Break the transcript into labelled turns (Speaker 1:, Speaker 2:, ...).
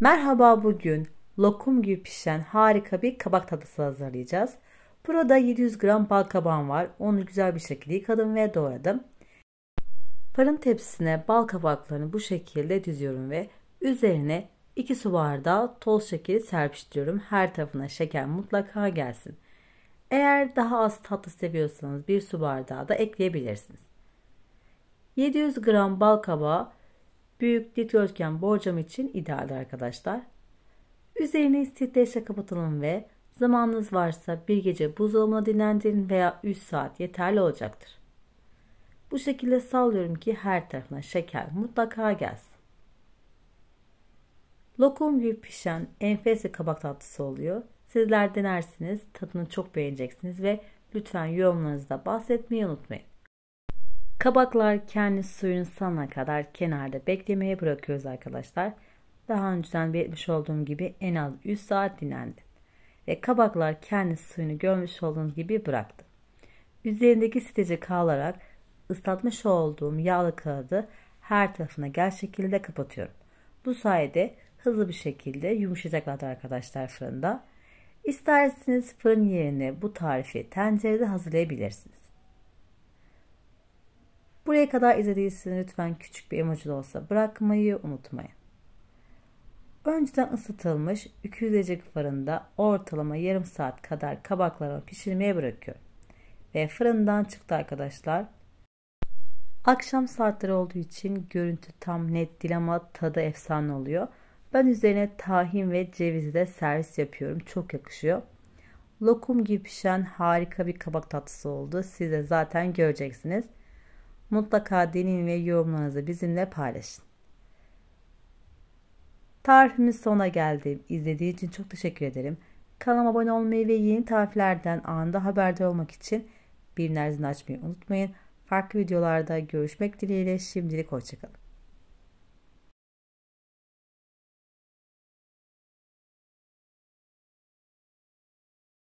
Speaker 1: Merhaba bugün lokum gibi pişen harika bir kabak tatlısı hazırlayacağız. Burada 700 gram bal kabağım var. Onu güzel bir şekilde yıkadım ve doğradım. Fırın tepsisine bal kabaklarını bu şekilde diziyorum ve üzerine 2 su bardağı toz şekeri serpiştiriyorum. Her tarafına şeker mutlaka gelsin. Eğer daha az tatlı seviyorsanız 1 su bardağı da ekleyebilirsiniz. 700 gram bal kabağı Büyük dikdörtgen borcam için ideal arkadaşlar. Üzerini streçle kapatalım ve zamanınız varsa bir gece buzdolabına dinlendirin veya 3 saat yeterli olacaktır. Bu şekilde sallıyorum ki her tarafına şeker mutlaka gelsin. Lokum gibi pişen enfes bir kabak tatlısı oluyor. Sizler denersiniz, tadını çok beğeneceksiniz ve lütfen yorumlarınızda bahsetmeyi unutmayın. Kabaklar kendi suyunu salana kadar kenarda beklemeye bırakıyoruz arkadaşlar. Daha önceden belirtmiş olduğum gibi en az 3 saat dinlendi. Ve kabaklar kendi suyunu görmüş olduğunuz gibi bıraktı. Üzerindeki siteci kalarak ıslatmış olduğum yağlı kağıdı her tarafına gel şekilde kapatıyorum. Bu sayede hızlı bir şekilde yumuşayacaklardır arkadaşlar fırında. İsterseniz fırın yerine bu tarifi tencerede hazırlayabilirsiniz. Buraya kadar izlediyseniz lütfen küçük bir emoji de olsa bırakmayı unutmayın. Önceden ısıtılmış 200 derecelik fırında ortalama yarım saat kadar kabaklarımı pişirmeye bırakıyorum. Ve fırından çıktı arkadaşlar. Akşam saatleri olduğu için görüntü tam net değil ama tadı efsane oluyor. Ben üzerine tahin ve cevizi de servis yapıyorum. Çok yakışıyor. Lokum gibi pişen harika bir kabak tatlısı oldu. Siz de zaten göreceksiniz. Mutlaka deneyin ve yorumlarınızı bizimle paylaşın. Tarifimiz sona geldi. İzlediğiniz için çok teşekkür ederim. Kanalıma abone olmayı ve yeni tariflerden anında haberdar olmak için bildirimlerini açmayı unutmayın. Farklı videolarda görüşmek dileğiyle şimdilik hoşçakalın.